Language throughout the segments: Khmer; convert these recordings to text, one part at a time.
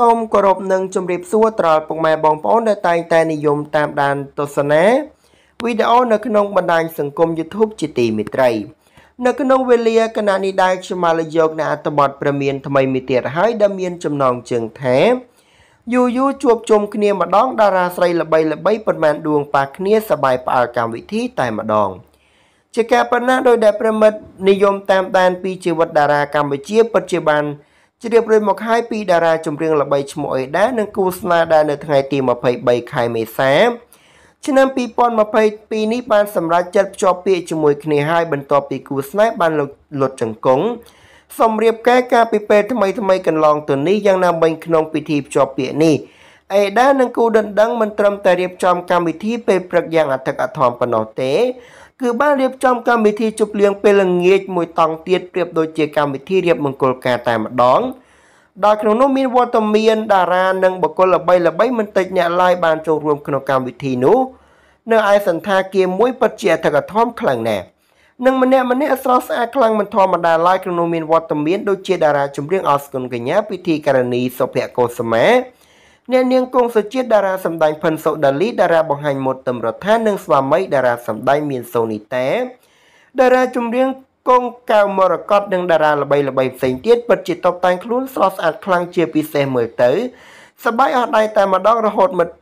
សូមគោរពនិងជម្រាបសួរត្រល់ពុកម៉ែបងប្អូនដែលតែងតែនិយមតាមដានទស្សនាវីដេអូនៅក្នុងបណ្ដាញសង្គម YouTube ជាទីមេត្រី នៅក្នុងវេលាគណៈនេះដែរខ្ញុំមកលើយកនៅអត្ថបទព្រមានថ្មីមួយទៀតហើយដែលមានចំណងជើងថាយូយូជួបជុំគ្នាម្ដងតារាស្រីល្បីល្បីប៉ុន្មានដួងប៉ះគ្នាសបាយផ្អើលកម្មវិធីតែម្ដងជាការប៉ុណ្ណាដោយដែលប្រិមិត្តនិយមតាមដានពីជីវិតតារាកម្ពុជាពិតជាបានជ្រាបរួចមកហើយពីតារាចម្រៀងល្បីឈ្មោះអេដានិងគូស្នេហ៍ដែលនៅថ្ងៃទី23ខែមេសា ឆ្នាំ2022នេះបាន សម្រេចចិត្តភ្ជាប់ពាក្យជាមួយគ្នាហើយបន្ទាប់ពីគូស្នេហ៍បានលុតចង្គង់សម្រៀបកែការពីពេលថ្មីថ្មីកន្លងទៅនេះយ៉ាងណាមិញក្នុងពិធីភ្ជាប់ពាក្យនេះអេដានិង គូដណ្ដឹងមិនត្រឹមតែរៀបចំកម្មវិធីពេលព្រឹកយ៉ាងអធិកអធមប៉ុណ្ណោះទេ គឺបានរៀបចំកម្មវិធីជប់លៀងពេលល្ងាចមួយតង់ទៀតប្រៀបដូចជាកម្មវិធីរៀបមង្គលការតែម្ដង។ដោយក្នុងនោះមានវត្តមានតារានិងបុគ្គលល្បីល្បីមិនតិចអ្នកឡាយបានចូលរួមក្នុងកម្មវិធីនោះនៅឯសន្តាគារមួយពិតជាអធិកធមខ្លាំងណាស់និងម្នាក់ម្នាក់ស្រស់ស្អាតខ្លាំងមិនធម្មតាឡើយក្នុងនោះមានវត្តមានដូចជាតារាចម្រៀងអស្គុនកញ្ញាពិធីករនីសុភ័ក្រកុសុមាអ្នកនាងគង់សុជាតិតារាសម្ដែងផិនសូដាលីតារាបង្ហាញមុតតមរដ្ឋានិងស្វាមីតារាសម្ដែងមានសូនីតាតារាចម្រៀងកងកៅមរកតនិងតារាល្បីល្បីផ្សេងទៀតពិតជាតបតែងខ្លួនស្រស់ស្អាតខ្លាំងជាពិសេសមើលទៅសបាយអស់ដៃតែម្ដងរហូតមិត្ត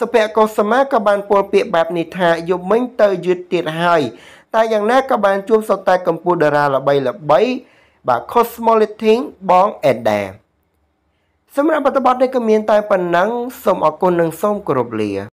សុភកុសមាក៏បានពោលពាក្យបែបនេះថាយប់មិញទៅយឺតទៀតហើយតែយ៉ាងណាក៏បានជួបសតតែកម្ពុជាតារាល្បីល្បី បាទ Cosmopolitan បងអេដាសម្រាប់បទបទនេះក៏មានតែប៉ុណ្ណឹងសូមអរគុណនិងសូមគោរពលា